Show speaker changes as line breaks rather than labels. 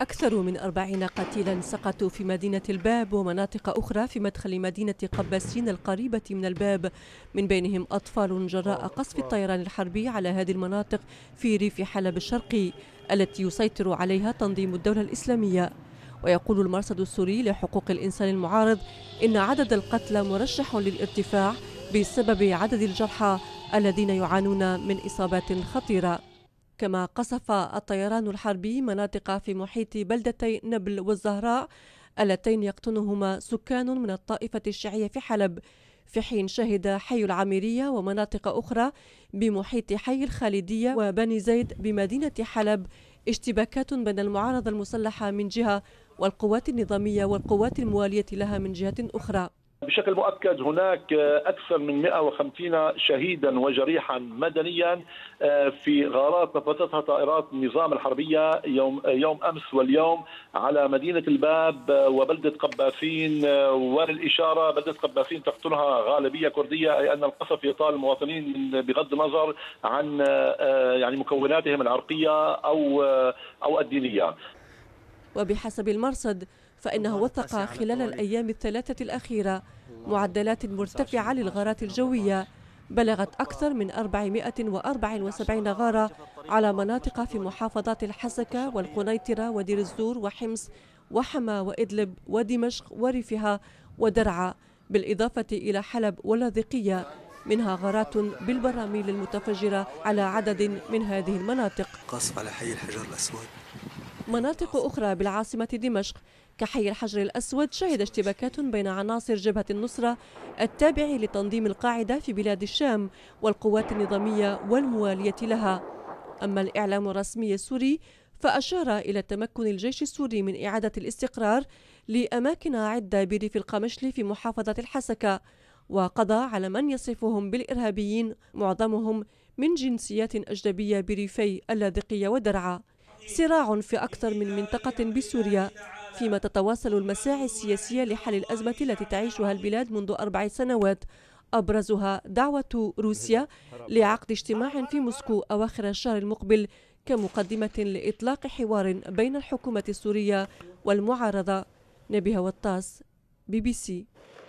أكثر من أربعين قتيلا سقطوا في مدينة الباب ومناطق أخرى في مدخل مدينة قباسين القريبة من الباب من بينهم أطفال جراء قصف الطيران الحربي على هذه المناطق في ريف حلب الشرقي التي يسيطر عليها تنظيم الدولة الإسلامية ويقول المرصد السوري لحقوق الإنسان المعارض إن عدد القتلى مرشح للارتفاع بسبب عدد الجرحى الذين يعانون من إصابات خطيرة كما قصف الطيران الحربي مناطق في محيط بلدتي نبل والزهراء اللتين يقطنهما سكان من الطائفة الشيعية في حلب في حين شهد حي العميرية ومناطق أخرى بمحيط حي الخالدية وبني زيد بمدينة حلب اشتباكات بين المعارضة المسلحة من جهة والقوات النظامية والقوات الموالية لها من جهة أخرى
بشكل مؤكد هناك أكثر من 150 شهيدا وجريحا مدنيا آه، في غارات نفذتها طائرات النظام الحربية يوم, يوم أمس واليوم على مدينة الباب آه، وبلدة قباسين آه، وللإشارة بلدة قباسين تقتلها غالبية كردية أي أن القصف يطال المواطنين بغض النظر عن يعني مكوناتهم العرقية أو أو الدينية
وبحسب المرصد فإنه وثق خلال الأيام الثلاثة الأخيرة معدلات مرتفعة للغارات الجوية بلغت أكثر من 474 غارة على مناطق في محافظات الحسكة والقنيطرة ودير الزور وحمص وحما وإدلب ودمشق وريفها ودرعا بالإضافة إلى حلب واللاذقية منها غارات بالبراميل المتفجرة على عدد من هذه المناطق قصف على حي الحجر الأسود مناطق أخرى بالعاصمة دمشق كحي الحجر الأسود شهد اشتباكات بين عناصر جبهة النصرة التابع لتنظيم القاعدة في بلاد الشام والقوات النظامية والموالية لها أما الإعلام الرسمي السوري فأشار إلى تمكن الجيش السوري من إعادة الاستقرار لأماكن عدة بريف القمشلي في محافظة الحسكة وقضى على من يصفهم بالإرهابيين معظمهم من جنسيات أجنبية بريفي اللاذقية ودرعا صراع في أكثر من منطقة بسوريا فيما تتواصل المساعي السياسية لحل الأزمة التي تعيشها البلاد منذ أربع سنوات أبرزها دعوة روسيا لعقد اجتماع في موسكو أواخر الشهر المقبل كمقدمة لإطلاق حوار بين الحكومة السورية والمعارضة نبيها وطاس بي بي سي